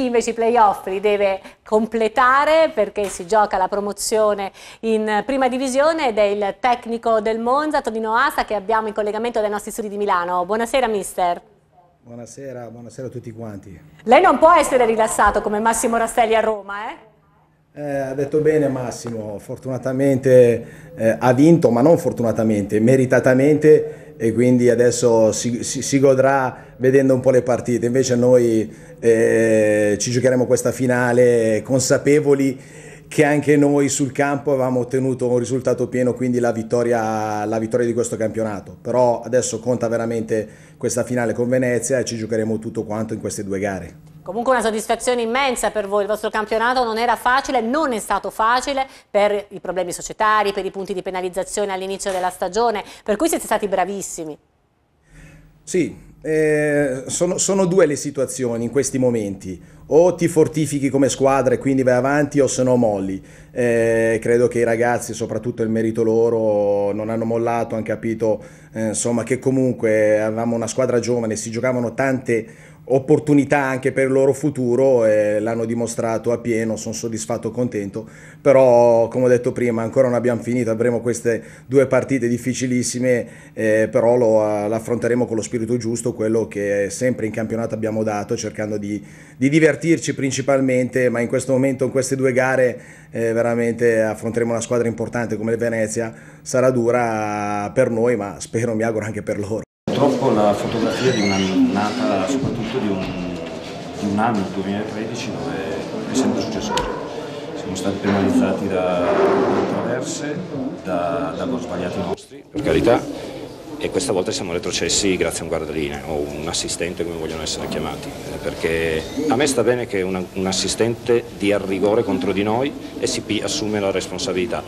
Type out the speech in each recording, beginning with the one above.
chi invece i playoff li deve completare perché si gioca la promozione in prima divisione ed è il tecnico del Monza, Tonino Asa, che abbiamo in collegamento dai nostri studi di Milano. Buonasera mister. Buonasera, buonasera a tutti quanti. Lei non può essere rilassato come Massimo Rastelli a Roma, eh? Eh, ha detto bene Massimo, fortunatamente eh, ha vinto, ma non fortunatamente, meritatamente e quindi adesso si, si, si godrà vedendo un po' le partite. Invece noi eh, ci giocheremo questa finale consapevoli che anche noi sul campo avevamo ottenuto un risultato pieno, quindi la vittoria, la vittoria di questo campionato. Però adesso conta veramente questa finale con Venezia e ci giocheremo tutto quanto in queste due gare. Comunque una soddisfazione immensa per voi, il vostro campionato non era facile, non è stato facile per i problemi societari, per i punti di penalizzazione all'inizio della stagione, per cui siete stati bravissimi. Sì, eh, sono, sono, due le situazioni in questi momenti. O ti fortifichi come squadra e quindi vai avanti o se no molli. Eh, credo che i ragazzi, soprattutto il merito loro, non hanno mollato, hanno capito eh, insomma, che comunque avevamo una squadra giovane, si giocavano tante opportunità anche per il loro futuro e l'hanno dimostrato a pieno, sono soddisfatto, e contento, però come ho detto prima ancora non abbiamo finito, avremo queste due partite difficilissime, eh, però lo, eh, affronteremo con lo spirito giusto, quello che sempre in campionato abbiamo dato, cercando di, di divertirci principalmente, ma in questo momento in queste due gare eh, veramente affronteremo una squadra importante come il Venezia, sarà dura per noi, ma spero, mi auguro anche per loro purtroppo la fotografia di un'annata, soprattutto di un, di un anno, il 2013, dove è sempre successo Siamo stati penalizzati da controverse, da, da sbagliati nostri. Per carità, e questa volta siamo retrocessi grazie a un guardaline o un assistente come vogliono essere chiamati eh, perché a me sta bene che un, un assistente dia rigore contro di noi e si assume la responsabilità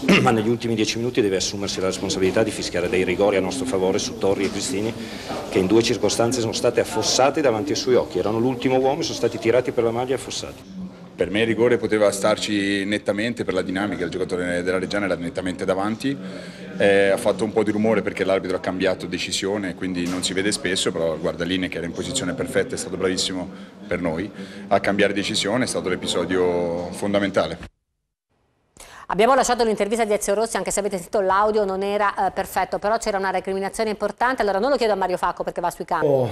ma negli ultimi dieci minuti deve assumersi la responsabilità di fischiare dei rigori a nostro favore su Torri e Cristini che in due circostanze sono state affossate davanti ai suoi occhi, erano l'ultimo uomo e sono stati tirati per la maglia e affossati. Per me il rigore poteva starci nettamente per la dinamica, il giocatore della Reggiana era nettamente davanti, eh, ha fatto un po' di rumore perché l'arbitro ha cambiato decisione, quindi non si vede spesso, però Guardaline che era in posizione perfetta è stato bravissimo per noi a cambiare decisione, è stato l'episodio fondamentale. Abbiamo lasciato l'intervista di Ezio Rossi, anche se avete sentito l'audio non era eh, perfetto, però c'era una recriminazione importante, allora non lo chiedo a Mario Facco perché va sui campi. Oh,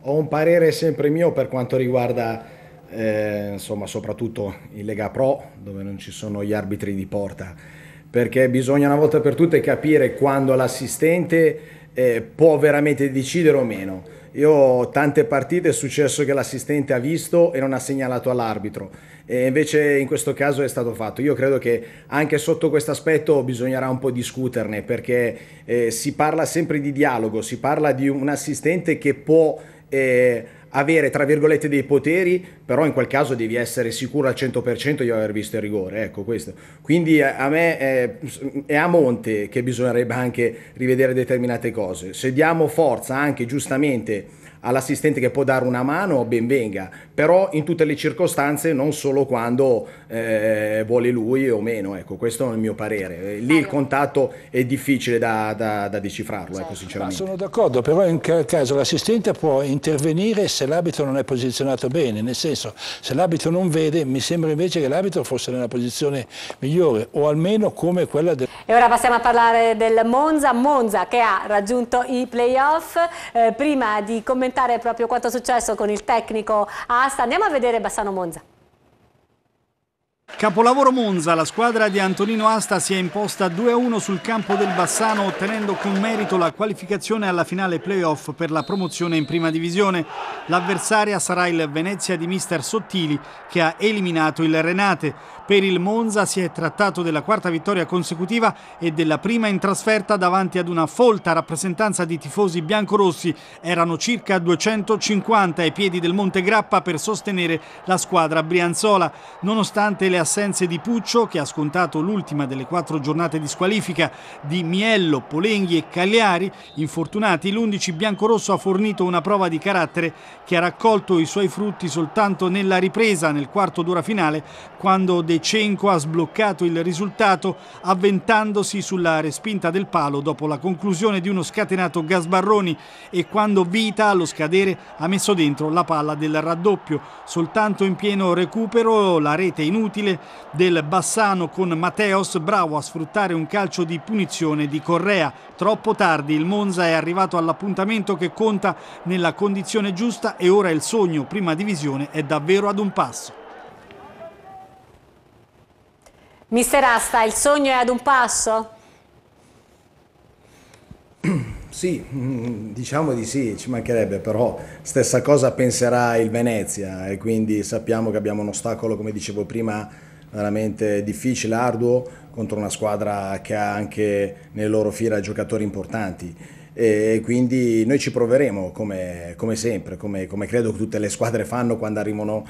ho un parere sempre mio per quanto riguarda eh, insomma soprattutto il Lega Pro dove non ci sono gli arbitri di porta perché bisogna una volta per tutte capire quando l'assistente eh, può veramente decidere o meno io tante partite è successo che l'assistente ha visto e non ha segnalato all'arbitro e invece in questo caso è stato fatto. Io credo che anche sotto questo aspetto bisognerà un po' discuterne perché eh, si parla sempre di dialogo, si parla di un assistente che può... Eh, avere tra virgolette dei poteri, però in quel caso devi essere sicuro al 100% di aver visto il rigore, ecco questo. Quindi eh, a me è, eh, è, a monte che bisognerebbe anche rivedere determinate cose. Se diamo forza anche giustamente all'assistente che può dare una mano, ben venga, però in tutte le circostanze, non solo quando eh, vuole lui o meno, ecco, questo è il mio parere. Eh, lì il contatto è difficile da, da, da decifrarlo, ecco, esatto. sinceramente. Ma sono d'accordo, però in caso l'assistente può intervenire se l'abito non è posizionato bene, nel senso, se l'abito non vede, mi sembra invece che l'abito fosse nella posizione migliore, o almeno come quella del... E ora passiamo a parlare del Monza, Monza che ha raggiunto i playoff, eh, prima di commentare commentare proprio quanto è successo con il tecnico Asta. Andiamo a vedere Bassano Monza. Capolavoro Monza, la squadra di Antonino Asta si è imposta 2-1 sul campo del Bassano ottenendo con merito la qualificazione alla finale playoff per la promozione in prima divisione. L'avversaria sarà il Venezia di mister Sottili che ha eliminato il Renate. Per il Monza si è trattato della quarta vittoria consecutiva e della prima in trasferta davanti ad una folta rappresentanza di tifosi biancorossi. Erano circa 250 ai piedi del Monte Grappa per sostenere la squadra brianzola. Nonostante le le assenze di Puccio, che ha scontato l'ultima delle quattro giornate di squalifica, di Miello, Polenghi e Cagliari, infortunati, l'11 biancorosso ha fornito una prova di carattere che ha raccolto i suoi frutti soltanto nella ripresa nel quarto d'ora finale, quando De Cenco ha sbloccato il risultato avventandosi sulla respinta del palo dopo la conclusione di uno scatenato Gasbarroni e quando Vita allo scadere ha messo dentro la palla del raddoppio. Soltanto in pieno recupero la rete inutile mensile del Bassano con Mateos, bravo a sfruttare un calcio di punizione di Correa. Troppo tardi il Monza è arrivato all'appuntamento che conta nella condizione giusta e ora il sogno prima divisione è davvero ad un passo. Mister Asta, il sogno è ad un passo? Sì, mm, diciamo di sì, ci mancherebbe, però stessa cosa penserà il Venezia e quindi sappiamo che abbiamo un ostacolo, come dicevo prima, veramente difficile, arduo, contro una squadra che ha anche nelle loro fiere giocatori importanti. E quindi noi ci proveremo come, come sempre, come, come credo che tutte le squadre fanno quando arrivano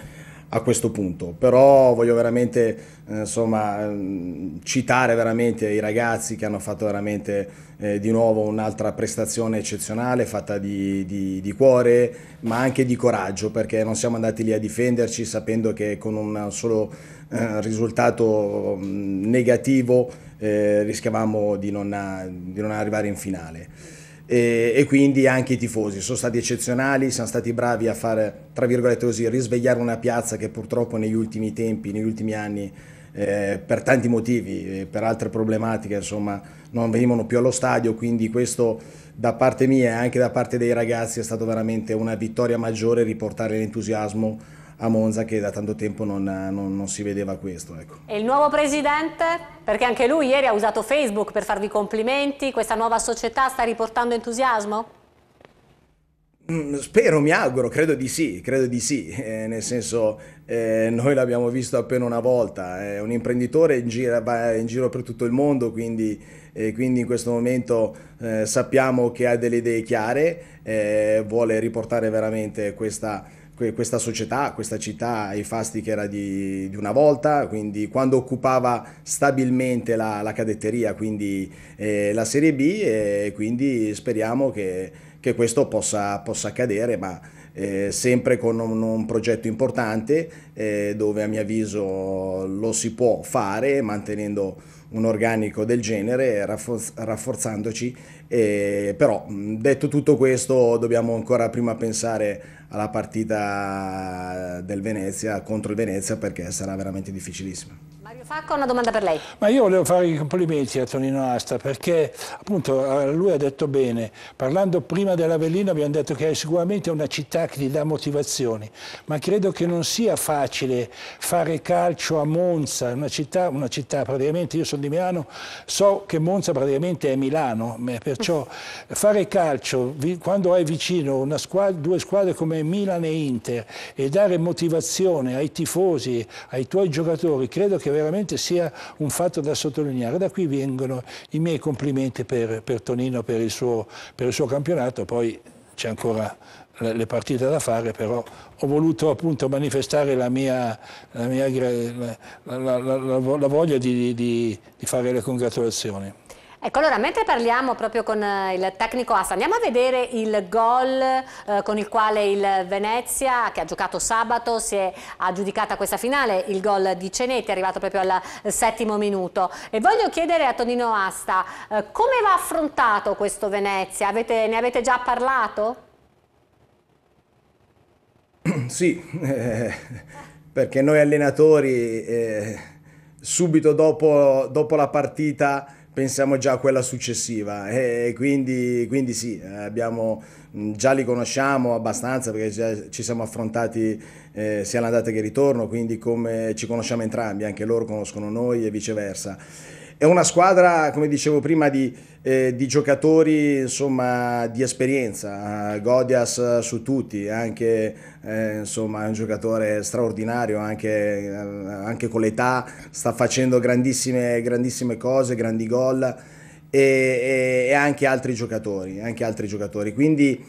a questo punto, però voglio veramente eh, insomma, ehm, citare veramente i ragazzi che hanno fatto veramente eh, di nuovo un'altra prestazione eccezionale fatta di, di, di, cuore ma anche di coraggio perché non siamo andati lì a difenderci sapendo che con un solo eh, risultato mh, mm, negativo eh, rischiavamo di non, di non arrivare in finale e, e, quindi anche i tifosi sono stati eccezionali, siamo stati bravi a fare, tra virgolette così, risvegliare una piazza che purtroppo negli ultimi tempi, negli ultimi anni, eh, per tanti motivi, eh, per altre problematiche, insomma, non venivano più allo stadio, quindi questo da parte mia e anche da parte dei ragazzi è stata veramente una vittoria maggiore riportare l'entusiasmo a Monza che da tanto tempo non, non, non si vedeva questo. Ecco. E il nuovo presidente? Perché anche lui ieri ha usato Facebook per farvi complimenti, questa nuova società sta riportando entusiasmo? Mm, spero, mi auguro, credo di sì, credo di sì, eh, nel senso eh, noi l'abbiamo visto appena una volta, è un imprenditore in giro, va in giro per tutto il mondo, quindi, eh, quindi in questo momento eh, sappiamo che ha delle idee chiare, eh, vuole riportare veramente questa, questa società, questa città ai fasti che era di, di, una volta, quindi quando occupava stabilmente la, la cadetteria, quindi eh, la Serie B, e quindi speriamo che, che questo possa, possa accadere, ma eh, sempre con un, un progetto importante eh, dove a mio avviso lo si può fare mantenendo un organico del genere, rafforzandoci, eh, però detto tutto questo dobbiamo ancora prima pensare alla partita del Venezia contro il Venezia perché sarà veramente difficilissima. Facco una domanda per lei. Ma io volevo fare i complimenti a Tonino Asta perché appunto eh, lui ha detto bene, parlando prima dell'Avellino abbiamo detto che è sicuramente una città che ti dà motivazioni, ma credo che non sia facile fare calcio a Monza, una città, una città praticamente, io sono di Milano, so che Monza praticamente è Milano, perciò fare calcio quando hai vicino squadra, due squadre come Milan e Inter e dare motivazione ai tifosi, ai tuoi giocatori, credo che veramente veramente sia un fatto da sottolineare. Da qui vengono i miei complimenti per, per Tonino, per il, suo, per il suo campionato, poi c'è ancora le partite da fare, però ho voluto appunto manifestare la mia, la mia la, la, voglia di, di, di fare le congratulazioni. Ecco, allora, mentre parliamo proprio con eh, il tecnico Asta, andiamo a vedere il gol eh, con il quale il Venezia, che ha giocato sabato, si è aggiudicata questa finale, il gol di Cenetti, è arrivato proprio al settimo minuto. E voglio chiedere a Tonino Asta, eh, come va affrontato questo Venezia? Avete, ne avete già parlato? Sì, eh, perché noi allenatori eh, subito dopo, dopo la partita pensiamo già a quella successiva e quindi, quindi sì, abbiamo, già li conosciamo abbastanza perché ci siamo affrontati eh, sia l'andata che il ritorno, quindi come ci conosciamo entrambi, anche loro conoscono noi e viceversa. È una squadra, come dicevo prima, di, eh, di giocatori insomma, di esperienza, eh, Godias eh, su tutti, anche, eh, insomma, è un giocatore straordinario, anche, eh, anche con l'età sta facendo grandissime, grandissime cose, grandi gol e, e anche, altri anche altri giocatori, Quindi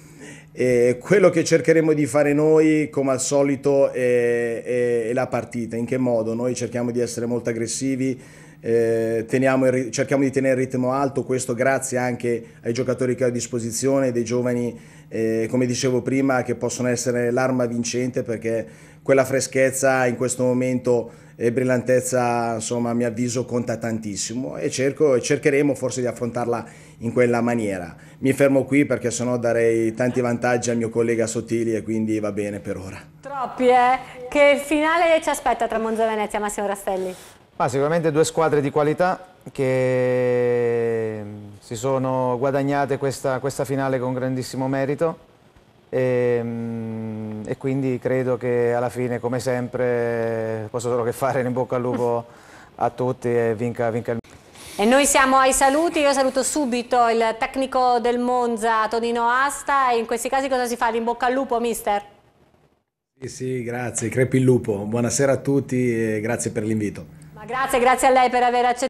eh, quello che cercheremo di fare noi, come al solito, è, è, è la partita, in che modo? Noi cerchiamo di essere molto aggressivi, eh, il, cerchiamo di tenere il ritmo alto, questo grazie anche ai giocatori che ho a disposizione, dei giovani, eh, come dicevo prima, che possono essere l'arma vincente perché quella freschezza in questo momento e brillantezza, insomma, a mio avviso conta tantissimo e, cerco, e cercheremo forse di affrontarla in quella maniera. Mi fermo qui perché sennò darei tanti vantaggi al mio collega Sottili e quindi va bene per ora. Troppi, eh? Che finale ci aspetta tra Monza e Venezia, Massimo Rastelli? Ma sicuramente due squadre di qualità che mm, si sono guadagnate questa, questa finale con grandissimo merito e, mm, e, quindi credo che alla fine come sempre posso solo che fare in bocca al lupo a tutti e vinca, vinca il e noi siamo ai saluti, io saluto subito il tecnico del Monza, Tonino Asta, in questi casi cosa si fa? In bocca al lupo, mister? Sì, sì, grazie, crepi il lupo, buonasera a tutti e grazie per l'invito. Grazie, grazie a lei per aver accettato.